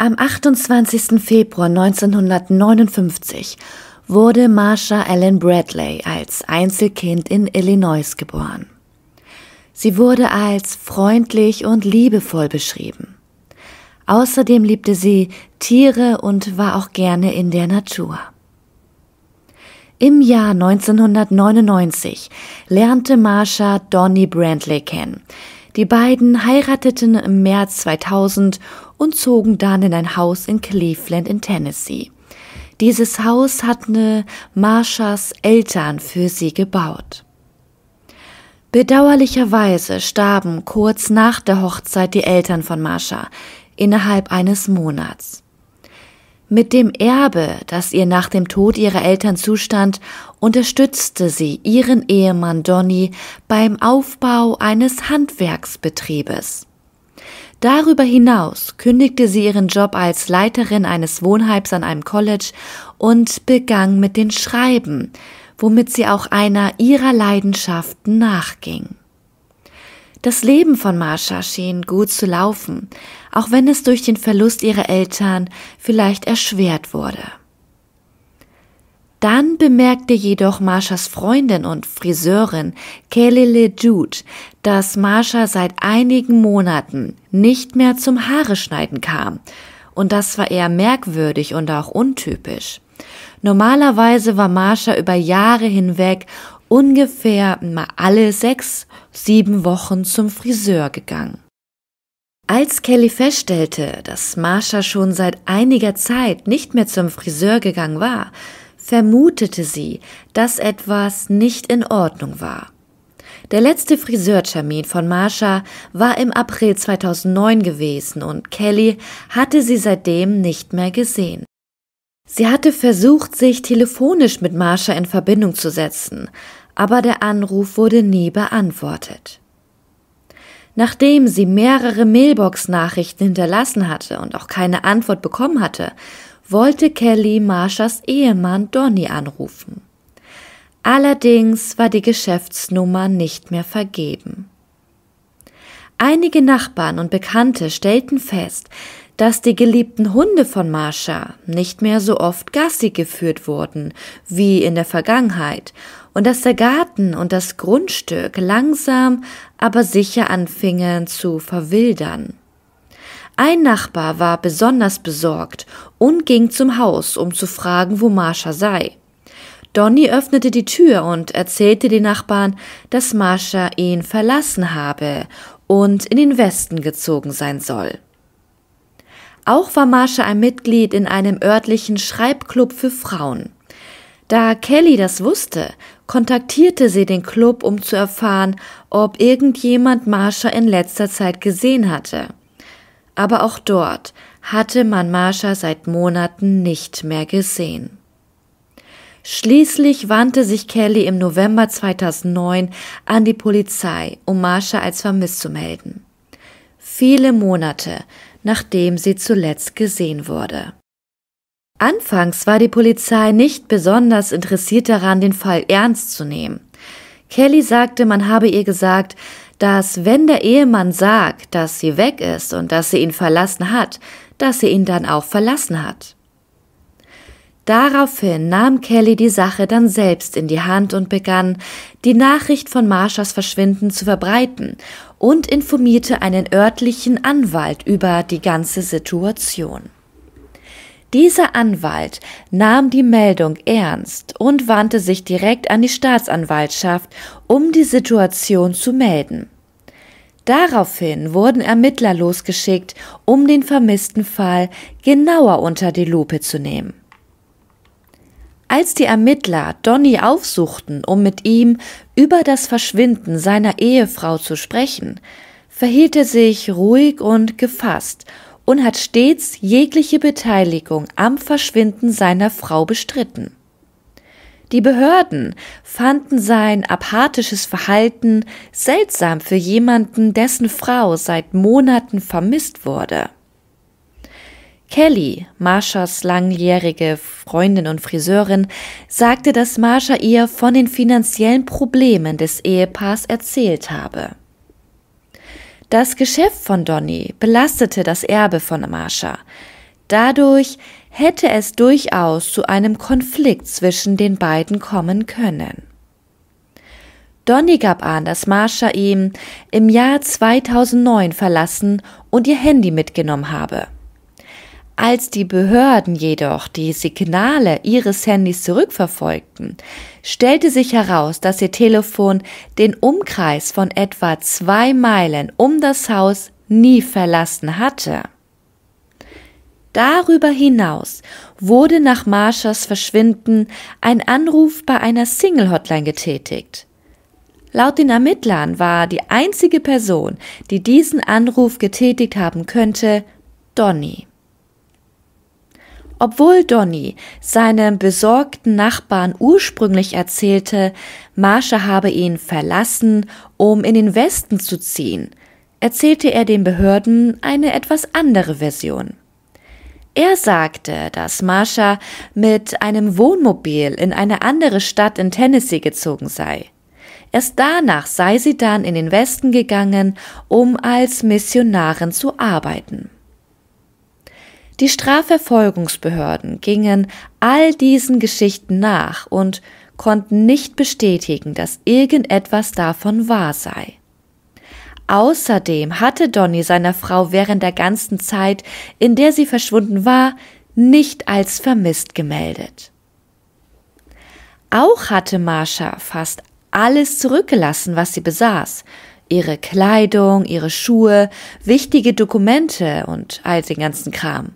Am 28. Februar 1959 wurde Marsha Ellen Bradley als Einzelkind in Illinois geboren. Sie wurde als freundlich und liebevoll beschrieben. Außerdem liebte sie Tiere und war auch gerne in der Natur. Im Jahr 1999 lernte Marsha Donnie Brantley kennen. Die beiden heirateten im März 2000 und zogen dann in ein Haus in Cleveland in Tennessee. Dieses Haus hatten ne Marshas Eltern für sie gebaut. Bedauerlicherweise starben kurz nach der Hochzeit die Eltern von Marsha innerhalb eines Monats. Mit dem Erbe, das ihr nach dem Tod ihrer Eltern zustand, unterstützte sie ihren Ehemann Donny beim Aufbau eines Handwerksbetriebes. Darüber hinaus kündigte sie ihren Job als Leiterin eines Wohnheims an einem College und begann mit dem Schreiben, womit sie auch einer ihrer Leidenschaften nachging. Das Leben von Marsha schien gut zu laufen, auch wenn es durch den Verlust ihrer Eltern vielleicht erschwert wurde. Dann bemerkte jedoch Marshas Freundin und Friseurin Kelly LeJude, dass Marsha seit einigen Monaten nicht mehr zum Haareschneiden kam. Und das war eher merkwürdig und auch untypisch. Normalerweise war Marsha über Jahre hinweg ungefähr mal alle sechs, sieben Wochen zum Friseur gegangen. Als Kelly feststellte, dass Marsha schon seit einiger Zeit nicht mehr zum Friseur gegangen war, vermutete sie, dass etwas nicht in Ordnung war. Der letzte Friseurtermin von Marsha war im April 2009 gewesen und Kelly hatte sie seitdem nicht mehr gesehen. Sie hatte versucht, sich telefonisch mit Marsha in Verbindung zu setzen, aber der Anruf wurde nie beantwortet. Nachdem sie mehrere Mailbox-Nachrichten hinterlassen hatte und auch keine Antwort bekommen hatte, wollte Kelly Marshas Ehemann Donny anrufen. Allerdings war die Geschäftsnummer nicht mehr vergeben. Einige Nachbarn und Bekannte stellten fest, dass die geliebten Hunde von Marsha nicht mehr so oft Gassi geführt wurden wie in der Vergangenheit und dass der Garten und das Grundstück langsam aber sicher anfingen zu verwildern. Ein Nachbar war besonders besorgt und ging zum Haus, um zu fragen, wo Marsha sei. Donny öffnete die Tür und erzählte den Nachbarn, dass Marsha ihn verlassen habe und in den Westen gezogen sein soll. Auch war Marsha ein Mitglied in einem örtlichen Schreibclub für Frauen. Da Kelly das wusste, kontaktierte sie den Club, um zu erfahren, ob irgendjemand Marsha in letzter Zeit gesehen hatte aber auch dort hatte man Marsha seit Monaten nicht mehr gesehen. Schließlich wandte sich Kelly im November 2009 an die Polizei, um Marsha als vermisst zu melden. Viele Monate, nachdem sie zuletzt gesehen wurde. Anfangs war die Polizei nicht besonders interessiert daran, den Fall ernst zu nehmen. Kelly sagte, man habe ihr gesagt, dass wenn der Ehemann sagt, dass sie weg ist und dass sie ihn verlassen hat, dass sie ihn dann auch verlassen hat. Daraufhin nahm Kelly die Sache dann selbst in die Hand und begann, die Nachricht von Marshas Verschwinden zu verbreiten und informierte einen örtlichen Anwalt über die ganze Situation. Dieser Anwalt nahm die Meldung ernst und wandte sich direkt an die Staatsanwaltschaft, um die Situation zu melden. Daraufhin wurden Ermittler losgeschickt, um den vermissten Fall genauer unter die Lupe zu nehmen. Als die Ermittler Donny aufsuchten, um mit ihm über das Verschwinden seiner Ehefrau zu sprechen, verhielt er sich ruhig und gefasst und hat stets jegliche Beteiligung am Verschwinden seiner Frau bestritten. Die Behörden fanden sein apathisches Verhalten seltsam für jemanden, dessen Frau seit Monaten vermisst wurde. Kelly, Marshas langjährige Freundin und Friseurin, sagte, dass Marsha ihr von den finanziellen Problemen des Ehepaars erzählt habe. Das Geschäft von Donny belastete das Erbe von Marsha. Dadurch hätte es durchaus zu einem Konflikt zwischen den beiden kommen können. Donny gab an, dass Marsha ihm im Jahr 2009 verlassen und ihr Handy mitgenommen habe. Als die Behörden jedoch die Signale ihres Handys zurückverfolgten, stellte sich heraus, dass ihr Telefon den Umkreis von etwa zwei Meilen um das Haus nie verlassen hatte. Darüber hinaus wurde nach Marshas Verschwinden ein Anruf bei einer Single-Hotline getätigt. Laut den Ermittlern war die einzige Person, die diesen Anruf getätigt haben könnte, Donny. Obwohl Donny seinem besorgten Nachbarn ursprünglich erzählte, Marsha habe ihn verlassen, um in den Westen zu ziehen, erzählte er den Behörden eine etwas andere Version. Er sagte, dass Marsha mit einem Wohnmobil in eine andere Stadt in Tennessee gezogen sei. Erst danach sei sie dann in den Westen gegangen, um als Missionarin zu arbeiten. Die Strafverfolgungsbehörden gingen all diesen Geschichten nach und konnten nicht bestätigen, dass irgendetwas davon wahr sei. Außerdem hatte Donny seiner Frau während der ganzen Zeit, in der sie verschwunden war, nicht als vermisst gemeldet. Auch hatte Marsha fast alles zurückgelassen, was sie besaß. Ihre Kleidung, ihre Schuhe, wichtige Dokumente und all den ganzen Kram.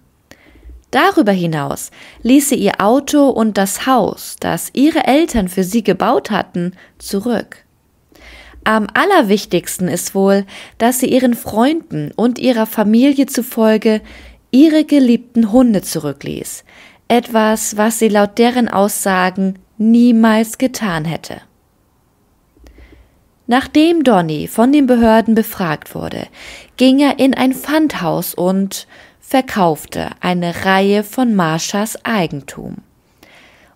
Darüber hinaus ließ sie ihr Auto und das Haus, das ihre Eltern für sie gebaut hatten, zurück. Am allerwichtigsten ist wohl, dass sie ihren Freunden und ihrer Familie zufolge ihre geliebten Hunde zurückließ, etwas, was sie laut deren Aussagen niemals getan hätte. Nachdem Donny von den Behörden befragt wurde, ging er in ein Pfandhaus und verkaufte eine Reihe von Marschas Eigentum.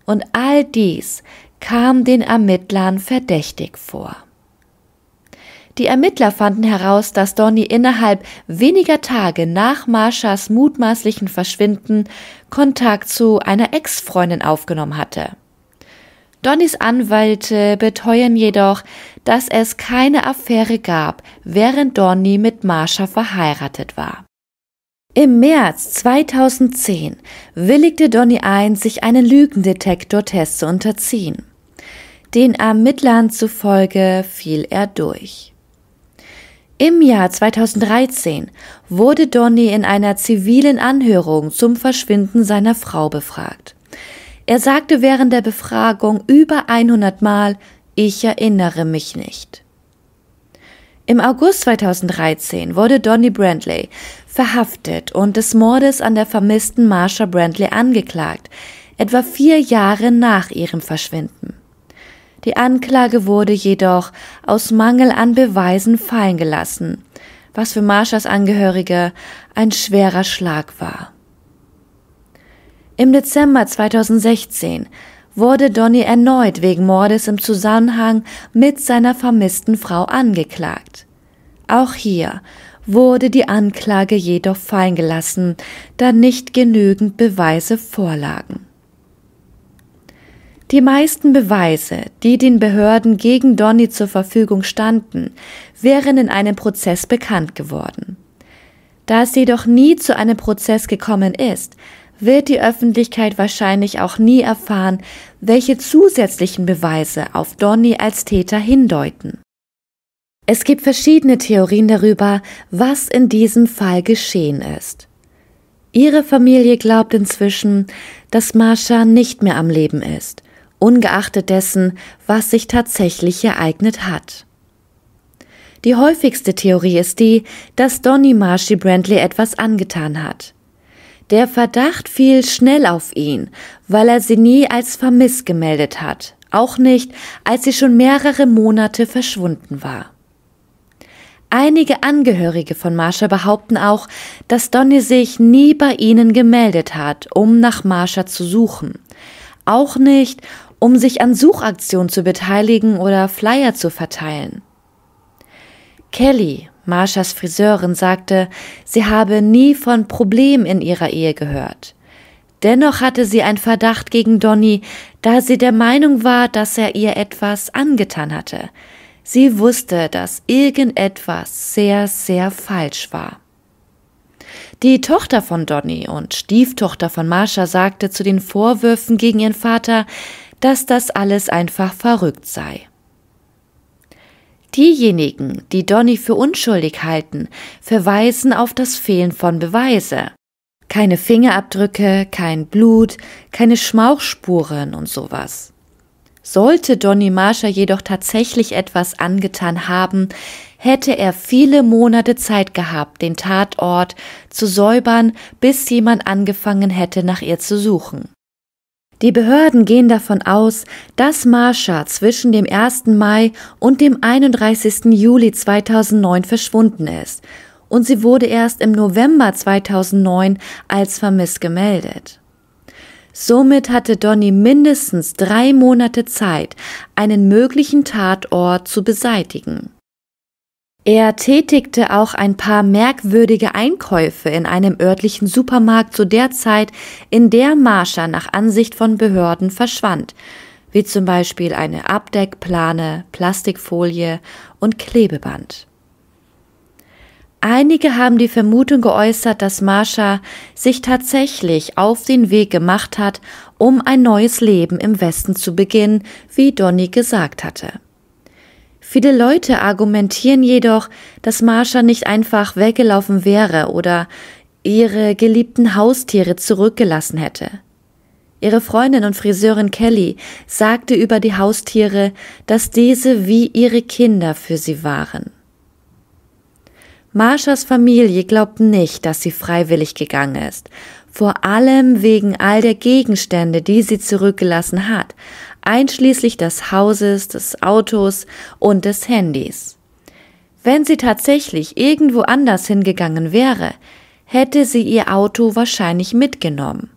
Und all dies kam den Ermittlern verdächtig vor. Die Ermittler fanden heraus, dass Donny innerhalb weniger Tage nach Marshas mutmaßlichen Verschwinden Kontakt zu einer Ex-Freundin aufgenommen hatte. Donnys Anwälte beteuern jedoch, dass es keine Affäre gab, während Donny mit Marsha verheiratet war. Im März 2010 willigte Donny ein, sich einen Lügendetektortest zu unterziehen. Den Ermittlern zufolge fiel er durch. Im Jahr 2013 wurde Donny in einer zivilen Anhörung zum Verschwinden seiner Frau befragt. Er sagte während der Befragung über 100 Mal, ich erinnere mich nicht. Im August 2013 wurde Donny Brantley verhaftet und des Mordes an der vermissten Marsha Brantley angeklagt, etwa vier Jahre nach ihrem Verschwinden. Die Anklage wurde jedoch aus Mangel an Beweisen fallen gelassen, was für Marshas Angehörige ein schwerer Schlag war. Im Dezember 2016 wurde Donny erneut wegen Mordes im Zusammenhang mit seiner vermissten Frau angeklagt. Auch hier wurde die Anklage jedoch fallen gelassen, da nicht genügend Beweise vorlagen. Die meisten Beweise, die den Behörden gegen Donny zur Verfügung standen, wären in einem Prozess bekannt geworden. Da es jedoch nie zu einem Prozess gekommen ist, wird die Öffentlichkeit wahrscheinlich auch nie erfahren, welche zusätzlichen Beweise auf Donny als Täter hindeuten. Es gibt verschiedene Theorien darüber, was in diesem Fall geschehen ist. Ihre Familie glaubt inzwischen, dass Marsha nicht mehr am Leben ist ungeachtet dessen, was sich tatsächlich ereignet hat. Die häufigste Theorie ist die, dass Donny Marshy Brantley etwas angetan hat. Der Verdacht fiel schnell auf ihn, weil er sie nie als vermisst gemeldet hat, auch nicht, als sie schon mehrere Monate verschwunden war. Einige Angehörige von Marsha behaupten auch, dass Donny sich nie bei ihnen gemeldet hat, um nach Marsha zu suchen. Auch nicht, um sich an Suchaktionen zu beteiligen oder Flyer zu verteilen. Kelly, Marshas Friseurin, sagte, sie habe nie von Problemen in ihrer Ehe gehört. Dennoch hatte sie einen Verdacht gegen Donny, da sie der Meinung war, dass er ihr etwas angetan hatte. Sie wusste, dass irgendetwas sehr, sehr falsch war. Die Tochter von Donny und Stieftochter von Marsha sagte zu den Vorwürfen gegen ihren Vater, dass das alles einfach verrückt sei. Diejenigen, die Donny für unschuldig halten, verweisen auf das Fehlen von Beweise. Keine Fingerabdrücke, kein Blut, keine Schmauchspuren und sowas. Sollte Donny Marsha jedoch tatsächlich etwas angetan haben, hätte er viele Monate Zeit gehabt, den Tatort zu säubern, bis jemand angefangen hätte, nach ihr zu suchen. Die Behörden gehen davon aus, dass Marsha zwischen dem 1. Mai und dem 31. Juli 2009 verschwunden ist und sie wurde erst im November 2009 als vermisst gemeldet. Somit hatte Donny mindestens drei Monate Zeit, einen möglichen Tatort zu beseitigen. Er tätigte auch ein paar merkwürdige Einkäufe in einem örtlichen Supermarkt zu der Zeit, in der Marsha nach Ansicht von Behörden verschwand, wie zum Beispiel eine Abdeckplane, Plastikfolie und Klebeband. Einige haben die Vermutung geäußert, dass Marsha sich tatsächlich auf den Weg gemacht hat, um ein neues Leben im Westen zu beginnen, wie Donny gesagt hatte. Viele Leute argumentieren jedoch, dass Marsha nicht einfach weggelaufen wäre oder ihre geliebten Haustiere zurückgelassen hätte. Ihre Freundin und Friseurin Kelly sagte über die Haustiere, dass diese wie ihre Kinder für sie waren. Marshas Familie glaubt nicht, dass sie freiwillig gegangen ist, vor allem wegen all der Gegenstände, die sie zurückgelassen hat, einschließlich des Hauses, des Autos und des Handys. Wenn sie tatsächlich irgendwo anders hingegangen wäre, hätte sie ihr Auto wahrscheinlich mitgenommen.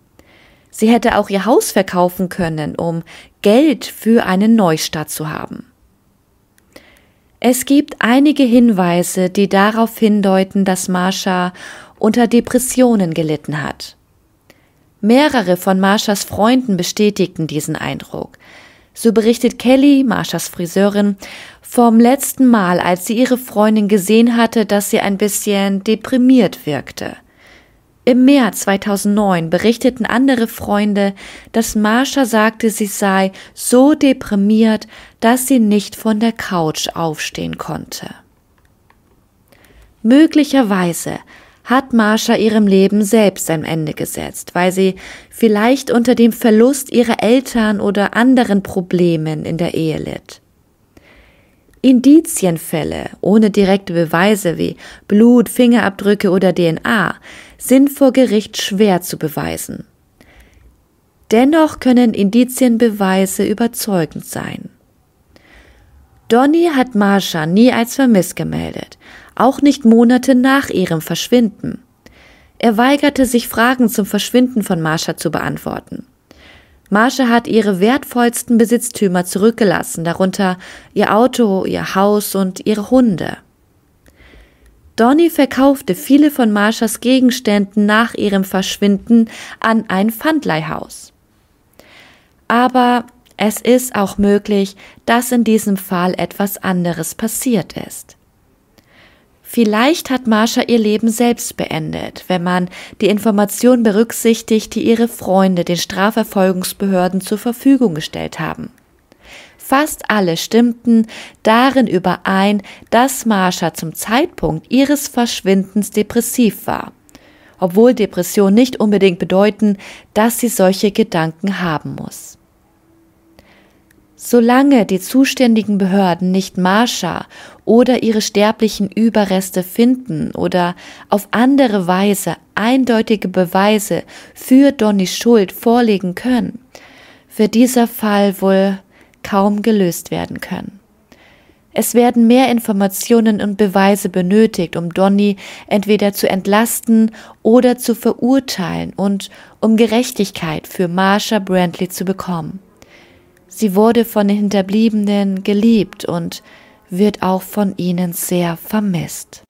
Sie hätte auch ihr Haus verkaufen können, um Geld für einen Neustart zu haben. Es gibt einige Hinweise, die darauf hindeuten, dass Marsha unter Depressionen gelitten hat. Mehrere von Marshas Freunden bestätigten diesen Eindruck. So berichtet Kelly, Marshas Friseurin, vom letzten Mal, als sie ihre Freundin gesehen hatte, dass sie ein bisschen deprimiert wirkte. Im März 2009 berichteten andere Freunde, dass Marsha sagte, sie sei so deprimiert, dass sie nicht von der Couch aufstehen konnte. Möglicherweise hat Marsha ihrem Leben selbst ein Ende gesetzt, weil sie vielleicht unter dem Verlust ihrer Eltern oder anderen Problemen in der Ehe litt. Indizienfälle ohne direkte Beweise wie Blut, Fingerabdrücke oder DNA sind vor Gericht schwer zu beweisen. Dennoch können Indizienbeweise überzeugend sein. Donny hat Marsha nie als vermisst gemeldet, auch nicht Monate nach ihrem Verschwinden. Er weigerte sich, Fragen zum Verschwinden von Marsha zu beantworten. Marsha hat ihre wertvollsten Besitztümer zurückgelassen, darunter ihr Auto, ihr Haus und ihre Hunde. Donny verkaufte viele von Marshas Gegenständen nach ihrem Verschwinden an ein Pfandleihhaus. Aber es ist auch möglich, dass in diesem Fall etwas anderes passiert ist. Vielleicht hat Marsha ihr Leben selbst beendet, wenn man die Information berücksichtigt, die ihre Freunde den Strafverfolgungsbehörden zur Verfügung gestellt haben. Fast alle stimmten darin überein, dass Marsha zum Zeitpunkt ihres Verschwindens depressiv war, obwohl Depression nicht unbedingt bedeuten, dass sie solche Gedanken haben muss. Solange die zuständigen Behörden nicht Marsha oder ihre sterblichen Überreste finden oder auf andere Weise eindeutige Beweise für Donnys Schuld vorlegen können, wird dieser Fall wohl kaum gelöst werden können. Es werden mehr Informationen und Beweise benötigt, um Donny entweder zu entlasten oder zu verurteilen und um Gerechtigkeit für Marsha Brantley zu bekommen. Sie wurde von den Hinterbliebenen geliebt und wird auch von ihnen sehr vermisst.